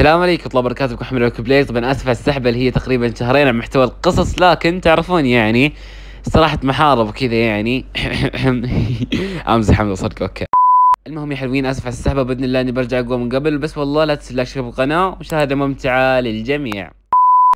السلام عليكم طلاب بركاته بكم حمد بلاي طبعا اسف على السحبه اللي هي تقريبا شهرين على محتوى القصص لكن تعرفون يعني صراحه محارب وكذا يعني امزح حمد صدق اوكي المهم يا حلوين اسف على السحبه باذن الله اني برجع اقوى من قبل بس والله لا تنسوا تشتركوا بالقناه مشاهده ممتعه للجميع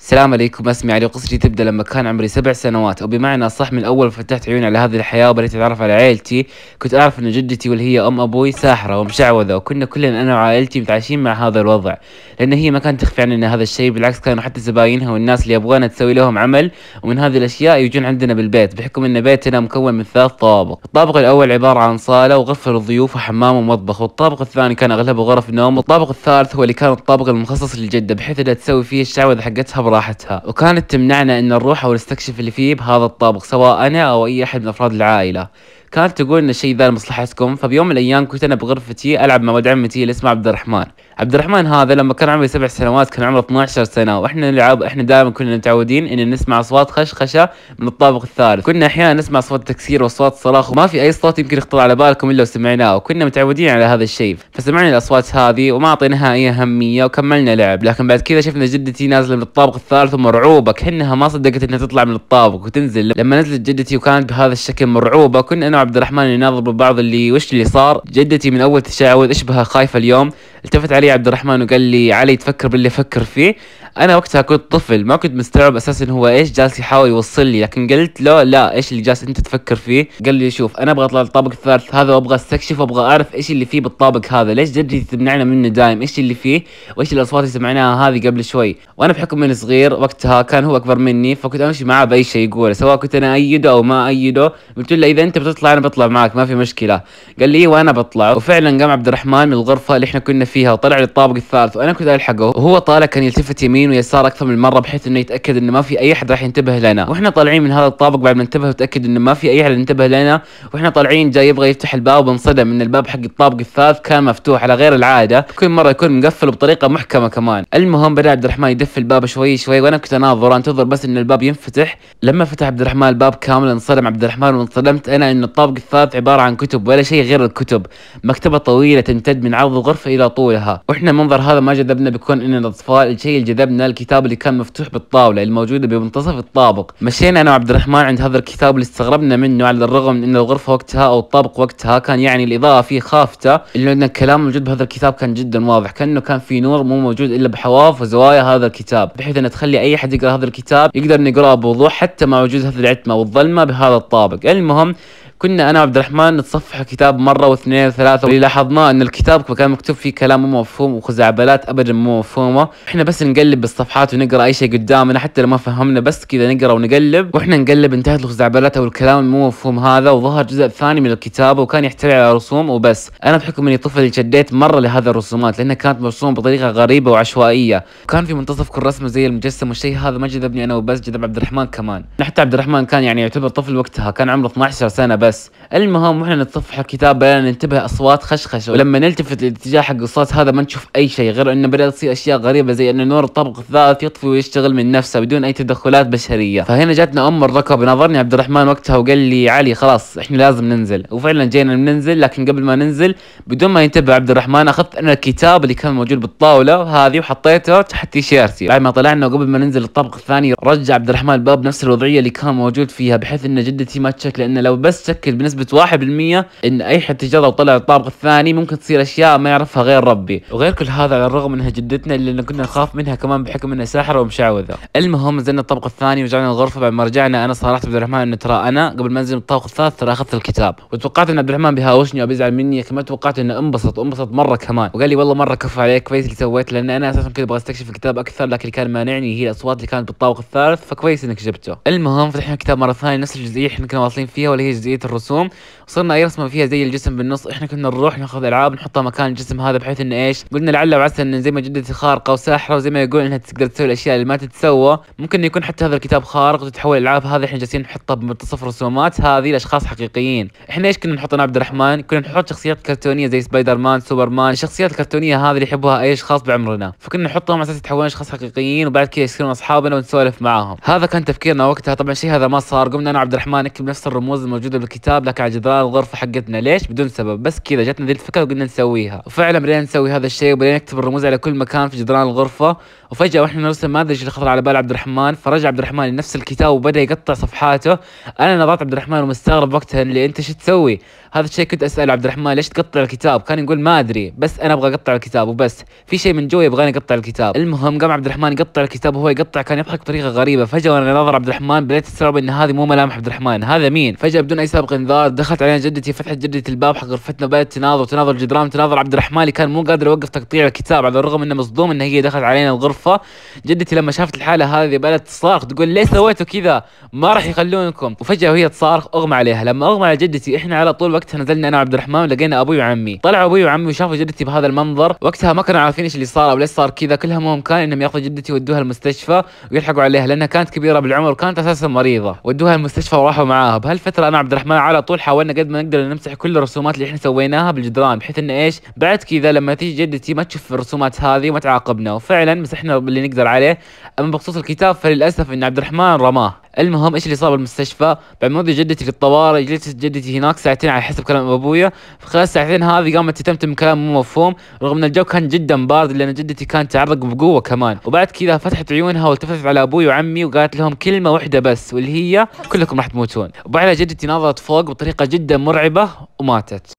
السلام عليكم اسمي علي قصتي تبدا لما كان عمري سبع سنوات او بمعنى صح من اول فتحت عيوني على هذه الحياه وبديت اتعرف على عائلتي كنت اعرف ان جدتي واللي هي ام ابوي ساحره ومشعوذه وكنا كلنا انا وعائلتي متعايشين مع هذا الوضع لان هي ما كانت تخفي عننا هذا الشيء بالعكس كانوا حتى زباينها والناس اللي يبغانا تسوي لهم عمل ومن هذه الاشياء يجون عندنا بالبيت بحكم ان بيتنا مكون من ثلاث طوابق الطابق الاول عباره عن صاله وغرفه للضيوف وحمام ومطبخ والطابق الثاني كان اغلبه غرف نوم والطابق الثالث هو اللي كان الطابق المخصص للجده بحيث انها تسوي فيه الشعوذه حقتها راحتها وكانت تمنعنا ان نروح او نستكشف اللي فيه بهذا الطابق سواء انا او اي احد من افراد العائله كانت تقول ان الشيء ذا لمصلحتكم فبيوم من الايام كنت انا بغرفتي العب مع ولد عمتي اللي اسمه عبد الرحمن عبد الرحمن هذا لما كان عمري سبع سنوات كان عمره 12 سنه واحنا نلعب احنا دائما كنا متعودين ان نسمع اصوات خشخشه من الطابق الثالث كنا احيانا نسمع صوت تكسير واصوات صراخ وما في اي صوت يمكن يخطر على بالكم الا وسمعناه وكنا متعودين على هذا الشيء فسمعنا الاصوات هذه وما اعطيناها اي اهميه وكملنا لعب لكن بعد كذا شفنا جدتي نازله من الطابق الثالث ومرعوبه كانها ما صدقت انها تطلع من الطابق وتنزل لما نزلت جدتي وكانت بهذا الشكل مرعوبه كنا انا وعبد الرحمن نناظر ببعض اللي وش اللي صار جدتي من اول تشعوذ اشبه خايفه اليوم التفت علي عبد الرحمن وقال لي علي تفكر باللي افكر فيه انا وقتها كنت طفل ما كنت مستوعب اساسا هو ايش جالس يحاول يوصل لي لكن قلت له لا ايش اللي جالس انت تفكر فيه قال لي شوف انا ابغى اطلع الطابق الثالث هذا وابغى استكشف وابغى اعرف ايش اللي فيه بالطابق هذا ليش جدي تمنعنا منه دايم ايش اللي فيه وايش الاصوات اللي سمعناها هذه قبل شوي وانا بحكم من صغير وقتها كان هو اكبر مني فكنت امشي معاه باي شيء يقوله سواء كنت انا ايده او ما ايده قلت له اذا انت بتطلع انا بطلع معك ما في مشكله قال لي إيه، وانا بطلع وفعلا قام عبد الرحمن من الغرفه اللي احنا كنا فيها وطلع للطابق الثالث وانا كنت الحقه وهو طالع كان يلتفت يمين ويسار اكثر من مره بحيث انه يتاكد انه ما في اي احد راح ينتبه لنا واحنا طالعين من هذا الطابق بعد ما انتبه وتاكد انه ما في اي احد انتبه لنا واحنا طالعين جاي يبغى يفتح الباب وانصدم ان الباب حق الطابق الثالث كان مفتوح على غير العاده كل مره يكون مقفل بطريقه محكمه كمان المهم بدا عبد الرحمن يدف الباب شوي شوي وانا كنت اناظر انتظر بس ان الباب ينفتح لما فتح عبد الرحمن الباب كامل انصدم عبد الرحمن وانصدمت انا ان الطابق الثالث عباره عن كتب ولا شيء غير الكتب مكتبه طويله تمتد من عرض الغرفه الى طول طولها واحنا منظر هذا ما جذبنا بكون اننا اطفال الشيء اللي جذبنا الكتاب اللي كان مفتوح بالطاوله الموجوده بمنتصف الطابق مشينا انا وعبد الرحمن عند هذا الكتاب اللي استغربنا منه على الرغم من ان الغرفه وقتها او الطابق وقتها كان يعني الاضاءه فيه خافته الا ان الكلام الموجود بهذا الكتاب كان جدا واضح كانه كان في نور مو موجود الا بحواف وزوايا هذا الكتاب بحيث انها تخلي اي حد يقرا هذا الكتاب يقدر يقراه بوضوح حتى مع وجود هذه العتمه والظلمه بهذا الطابق المهم كنا انا وعبد الرحمن نتصفح الكتاب مره واثنين وثلاثه واللي لاحظناه ان الكتاب كان مكتوب فيه كلام مو مفهوم وخزعبلات ابدا مو مفهومه احنا بس نقلب بالصفحات ونقرا اي شيء قدامنا حتى لو ما فهمنا بس كذا نقرا ونقلب واحنا نقلب انتهت الخزعبلات او الكلام المو مفهوم هذا وظهر جزء ثاني من الكتاب وكان يحتوي على رسوم وبس انا بحكم اني طفل شديت مره لهذه الرسومات لانها كانت مرسومه بطريقه غريبه وعشوائيه كان في منتصف كل رسمه زي المجسم والشيء هذا ما جذبني انا وبس جذب عبد الرحمن كمان حتى عبد الرحمن كان يعني يعتبر طفل وقتها كان عمره 12 سنه بس بس المهم واحنا نتصفح الكتاب بدأنا ننتبه اصوات خشخشة ولما نلتفت الاتجاه حق الصوت هذا ما نشوف اي شيء غير انه بدأت تصير اشياء غريبة زي انه نور الطبق الثالث يطفي ويشتغل من نفسه بدون اي تدخلات بشرية فهنا جاتنا ام الركب نظرني عبد الرحمن وقتها وقال لي علي خلاص احنا لازم ننزل وفعلا جينا ننزل لكن قبل ما ننزل بدون ما ينتبه عبد الرحمن اخذت انا الكتاب اللي كان موجود بالطاولة هذه وحطيته تحت تيشيرتي بعد ما طلعنا وقبل ما ننزل الطبق الثاني رجع عبد الرحمن الباب نفس الوضعية اللي كان موجود فيها بحيث ان جدتي ما تشك لان لو بس تشكل بنسبة 1% ان اي حد جرب وطلع الطابق الثاني ممكن تصير اشياء ما يعرفها غير ربي وغير كل هذا على الرغم انها جدتنا اللي كنا نخاف منها كمان بحكم انها ساحرة ومشعوذة المهم نزلنا الطابق الثاني ورجعنا الغرفة بعد ما رجعنا انا صارحت عبد الرحمن انه ترى انا قبل ما انزل الطابق الثالث ترى اخذت الكتاب وتوقعت ان عبد الرحمن بيهاوشني او بيزعل مني كما توقعت انه انبسط انبسط مرة كمان وقال لي والله مرة كفو عليك كويس اللي سويت لان انا اساسا كنت ابغى استكشف الكتاب اكثر لكن اللي كان مانعني هي الاصوات اللي كانت بالطابق الثالث فكويس انك جبته المهم فتحنا الكتاب مرة ثانية نفس الجزئية احنا كنا واصلين فيها واللي هي جزئية الرسوم صرنا اي رسمه فيها زي الجسم بالنص احنا كنا نروح ناخذ العاب نحطها مكان الجسم هذا بحيث انه ايش قلنا لعل وعسى ان زي ما جدتي خارقه وساحره وزي ما يقول انها تقدر تسوي الاشياء اللي ما تتسوى ممكن يكون حتى هذا الكتاب خارق وتتحول العاب هذه احنا جالسين نحطها بمنتصف رسومات هذه لاشخاص حقيقيين احنا ايش كنا نحط عبد الرحمن كنا نحط شخصيات كرتونيه زي سبايدر مان سوبر مان الشخصيات الكرتونيه هذه اللي يحبوها اي اشخاص بعمرنا فكنا نحطهم على اساس يتحولون اشخاص حقيقيين وبعد كذا يصيرون اصحابنا ونسولف معاهم هذا كان تفكيرنا وقتها طبعا شيء هذا ما صار قمنا انا وعبد الرحمن نكتب نفس الرموز الموجوده بالكتاب كتاب لك على جدران الغرفة حقتنا ليش بدون سبب بس كذا جاتنا ذي الفكرة وقلنا نسويها وفعلا بدينا نسوي هذا الشيء وبدينا نكتب الرموز على كل مكان في جدران الغرفة وفجاه واحنا نرسم ايش اللي خطر على بال عبد الرحمن فرجع عبد الرحمن لنفس الكتاب وبدا يقطع صفحاته انا نظرت عبد الرحمن ومستغرب وقتها اللي انت شو تسوي هذا الشيء كنت اساله عبد الرحمن ليش تقطع الكتاب كان يقول ما ادري بس انا ابغى اقطع الكتاب وبس في شيء من جوا يبغاني اقطع الكتاب المهم قام عبد الرحمن يقطع الكتاب وهو يقطع كان يضحك بطريقه غريبه فجاه وانا نظر عبد الرحمن بديت استوعب ان هذه مو ملامح عبد الرحمن هذا مين فجاه بدون اي سابق انذار دخلت علينا جدتي فتحت جدتي الباب حق غرفتنا بدات تناظر تناظر الجدران تناظر عبد الرحمن اللي كان مو قادر يوقف تقطيع الكتاب على الرغم انه مصدوم ان هي دخلت علينا الغرفه الغرفه جدتي لما شافت الحاله هذه بدات تصارخ تقول ليه سويتوا كذا ما راح يخلونكم وفجاه وهي تصارخ اغمى عليها لما اغمى على جدتي احنا على طول وقتها نزلنا انا وعبد الرحمن لقينا ابوي وعمي طلعوا ابوي وعمي وشافوا جدتي بهذا المنظر وقتها ما كانوا عارفين ايش اللي صار او ليش صار كذا كل همهم كان انهم ياخذوا جدتي ودوها المستشفى ويلحقوا عليها لانها كانت كبيره بالعمر وكانت اساسا مريضه ودوها المستشفى وراحوا معاها بهالفتره انا عبد الرحمن على طول حاولنا قد ما نقدر نمسح كل الرسومات اللي احنا سويناها بالجدران بحيث انه ايش بعد كذا لما تيجي جدتي ما تشوف الرسومات هذه وما تعاقبنا وفعلا مسحنا باللي نقدر عليه اما بخصوص الكتاب فللاسف ان عبد الرحمن رماه المهم ايش اللي صار بالمستشفى بعد ما ودي جدتي في الطوارئ جلست جدتي هناك ساعتين على حسب كلام ابويا خلال الساعتين هذه قامت تتمتم كلام مو مفهوم رغم ان الجو كان جدا بارد لان جدتي كانت تعرق بقوه كمان وبعد كذا فتحت عيونها والتفتت على ابوي وعمي وقالت لهم كلمه واحده بس واللي هي كلكم راح تموتون وبعدها جدتي نظرت فوق بطريقه جدا مرعبه وماتت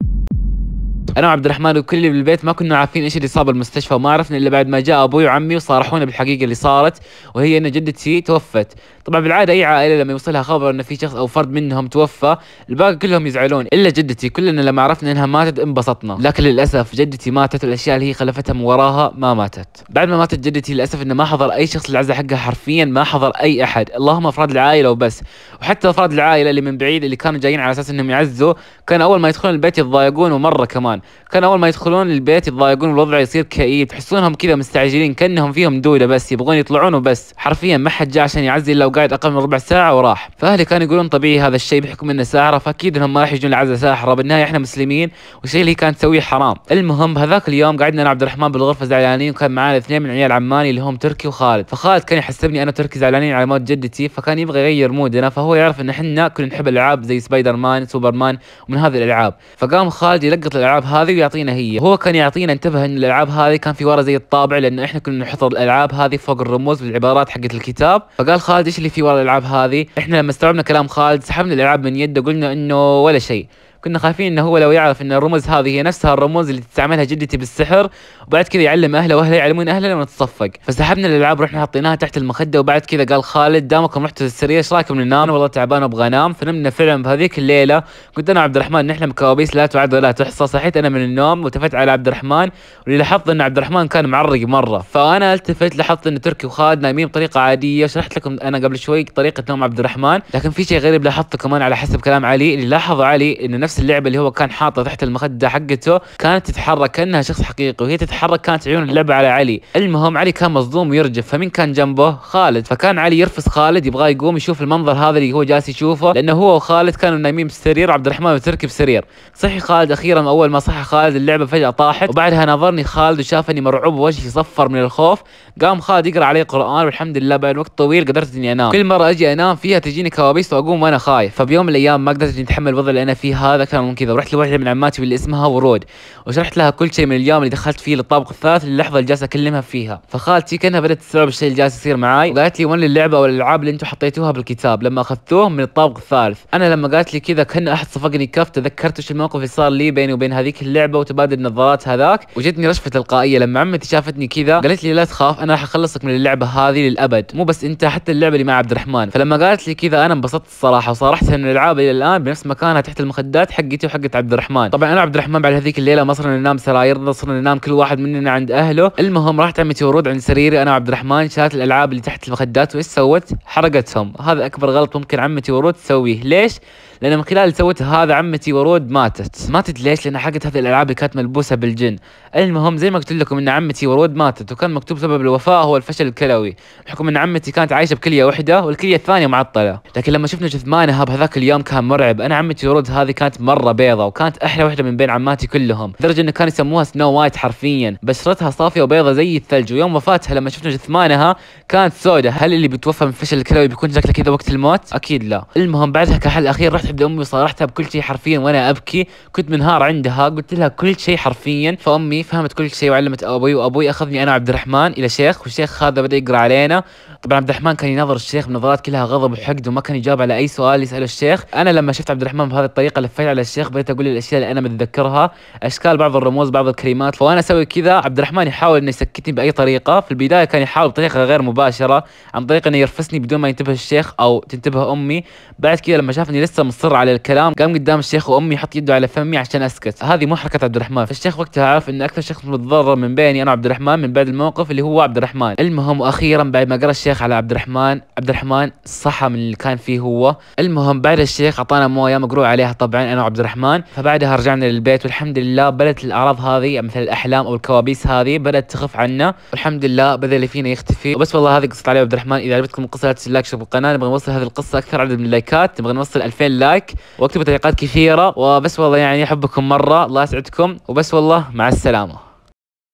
انا وعبد الرحمن وكل اللي بالبيت ما كنا عارفين ايش اللي صار بالمستشفى وما عرفنا الا بعد ما جاء ابوي وعمي وصارحونا بالحقيقه اللي صارت وهي ان جدتي توفت طبعا بالعاده اي عائله لما يوصلها خبر ان في شخص او فرد منهم توفى الباقي كلهم يزعلون الا جدتي كلنا لما عرفنا انها ماتت انبسطنا لكن للاسف جدتي ماتت والاشياء اللي هي خلفتها من وراها ما ماتت بعد ما ماتت جدتي للاسف انه ما حضر اي شخص العزاء حقها حرفيا ما حضر اي احد اللهم افراد العائله وبس وحتى افراد العائله اللي من بعيد اللي كانوا جايين على اساس انهم يعزوا كان اول ما يدخلون البيت يتضايقون ومره كمان كان اول ما يدخلون البيت يتضايقون والوضع يصير كئيب تحسونهم كذا مستعجلين كانهم فيهم دوده بس يبغون يطلعون وبس حرفيا ما حد جاء عشان يعزي الا قاعد اقل من ربع ساعه وراح فاهلي كانوا يقولون طبيعي هذا الشيء بحكم انه ساحره فاكيد انهم ما راح يجون العزاء ساحره بالنهايه احنا مسلمين والشيء اللي كانت تسويه حرام المهم هذاك اليوم قعدنا انا عبد الرحمن بالغرفه زعلانين وكان معانا اثنين من عيال عماني اللي هم تركي وخالد فخالد كان يحسبني انا تركي زعلانين على موت جدتي فكان يبغى يغير مودنا فهو يعرف ان احنا كنا نحب العاب زي سبايدر مان سوبر مان ومن هذه الالعاب فقام خالد يلقط الالعاب هذه ويعطينا هي هو كان يعطينا انتبه ان الالعاب هذه كان في ورا زي الطابع لانه احنا كنا نحفظ الالعاب هذه فوق الرموز بالعبارات حقت الكتاب فقال خالد ايش اللي في ورا الالعاب هذه احنا لما استوعبنا كلام خالد سحبنا الالعاب من يده قلنا انه ولا شيء كنا خايفين انه هو لو يعرف ان الرموز هذه هي نفسها الرموز اللي تستعملها جدتي بالسحر وبعد كذا يعلم اهله واهله يعلمون اهله لما تتصفق فسحبنا الالعاب رحنا حطيناها تحت المخده وبعد كذا قال خالد دامكم رحتوا للسرير ايش رايكم ننام والله تعبان ابغى انام فنمنا فعلا بهذيك الليله كنت انا وعبد الرحمن نحلم كوابيس لا تعد ولا تحصى صحيت انا من النوم والتفت على عبد الرحمن واللي لاحظت ان عبد الرحمن كان معرق مره فانا التفت لاحظت ان تركي وخالد نايمين بطريقه عاديه شرحت لكم انا قبل شوي طريقه نوم عبد الرحمن لكن في شيء غريب لاحظته كمان على حسب كلام علي اللي لاحظ علي انه نفس نفس اللعبه اللي هو كان حاطه تحت المخده حقته كانت تتحرك كانها شخص حقيقي وهي تتحرك كانت عيون اللعبه على علي المهم علي كان مصدوم ويرجف فمين كان جنبه خالد فكان علي يرفس خالد يبغاه يقوم يشوف المنظر هذا اللي هو جالس يشوفه لانه هو وخالد كانوا نايمين بالسرير عبد الرحمن وتركي بسرير صحي خالد اخيرا اول ما صحى خالد اللعبه فجاه طاحت وبعدها نظرني خالد وشافني مرعوب ووجهي صفر من الخوف قام خالد يقرا علي قران والحمد لله بعد وقت طويل قدرت اني انام كل مره اجي انام فيها تجيني كوابيس واقوم وانا خايف فبيوم من الايام ما قدرت اني اتحمل الوضع اللي انا فيه هذا هذا كان من كذا ورحت لوحده من عماتي اللي اسمها ورود وشرحت لها كل شيء من اليوم اللي دخلت فيه للطابق الثالث للحظه اللي جالس اكلمها فيها فخالتي كانها بدات تستوعب الشيء اللي جالس يصير معاي وقالت لي وين اللعبه او الالعاب اللي انتم حطيتوها بالكتاب لما اخذتوه من الطابق الثالث انا لما قالت لي كذا كان احد صفقني كف تذكرت وش الموقف اللي صار لي بيني وبين هذيك اللعبه وتبادل النظارات هذاك وجتني رشفه تلقائيه لما عمتي شافتني كذا قالت لي لا تخاف انا راح اخلصك من اللعبه هذه للابد مو بس انت حتى اللعبه اللي مع عبد الرحمن فلما قالت لي كذا انا انبسطت الصراحه وصارحتها ان الالعاب الى الان بنفس مكانها تحت المخدات الشيفات حقتي وحقت عبد الرحمن طبعا انا عبد الرحمن بعد هذيك الليله ما صرنا ننام سرايرنا صرنا ننام كل واحد مننا عند اهله المهم راحت عمتي ورود عند سريري انا وعبد الرحمن شالت الالعاب اللي تحت المخدات وايش سوت حرقتهم هذا اكبر غلط ممكن عمتي ورود تسويه ليش لان من خلال اللي سوته هذا عمتي ورود ماتت ماتت ليش لان حقت هذه الالعاب اللي كانت ملبوسه بالجن المهم زي ما قلت لكم ان عمتي ورود ماتت وكان مكتوب سبب الوفاه هو الفشل الكلوي بحكم ان عمتي كانت عايشه بكليه واحده والكليه الثانيه معطله لكن لما شفنا جثمانها بهذاك اليوم كان مرعب انا عمتي ورود هذه كانت مره بيضة وكانت احلى وحده من بين عماتي كلهم لدرجه انه كانوا يسموها سنو وايت حرفيا بشرتها صافيه وبيضة زي الثلج ويوم وفاتها لما شفنا جثمانها كانت سودة هل اللي بتوفى من فشل الكلوي بيكون شكله كذا وقت الموت اكيد لا المهم بعدها كحل اخير رحت تحب لامي وصارحتها بكل شيء حرفيا وانا ابكي كنت منهار عندها قلت لها كل شيء حرفيا فامي فهمت كل شيء وعلمت ابوي وابوي اخذني انا وعبد الرحمن الى شيخ والشيخ هذا بدا يقرا علينا طبعا عبد الرحمن كان يناظر الشيخ بنظرات كلها غضب وحقد وما كان يجاوب على اي سؤال يساله الشيخ انا لما شفت عبد الرحمن بهذه الطريقه لفيت على الشيخ بديت اقول الاشياء اللي انا متذكرها اشكال بعض الرموز بعض الكلمات فوانا اسوي كذا عبد الرحمن يحاول انه يسكتني باي طريقه في البدايه كان يحاول بطريقه غير مباشره عن طريق انه يرفسني بدون ما ينتبه الشيخ او تنتبه امي بعد كذا لما شافني لسه مصر على الكلام قام قدام الشيخ وامي يحط يده على فمي عشان اسكت هذه مو حركه عبد الرحمن فالشيخ وقتها عرف ان اكثر شخص متضرر من بيني انا عبد الرحمن من بعد الموقف اللي هو عبد الرحمن المهم واخيرا بعد ما قرا الشيخ الشيخ على عبد الرحمن عبد الرحمن صحى من اللي كان فيه هو المهم بعد الشيخ اعطانا مويه مقروع عليها طبعا انا وعبد الرحمن فبعدها رجعنا للبيت والحمد لله بدات الاعراض هذه مثل الاحلام او الكوابيس هذه بدات تخف عنا والحمد لله بدا اللي فينا يختفي وبس والله هذه قصه علي عبد الرحمن اذا عجبتكم القصه لا تنسوا اللايك القناه نبغى نوصل هذه القصه اكثر عدد من اللايكات نبغى نوصل 2000 لايك واكتبوا تعليقات كثيره وبس والله يعني احبكم مره الله يسعدكم وبس والله مع السلامه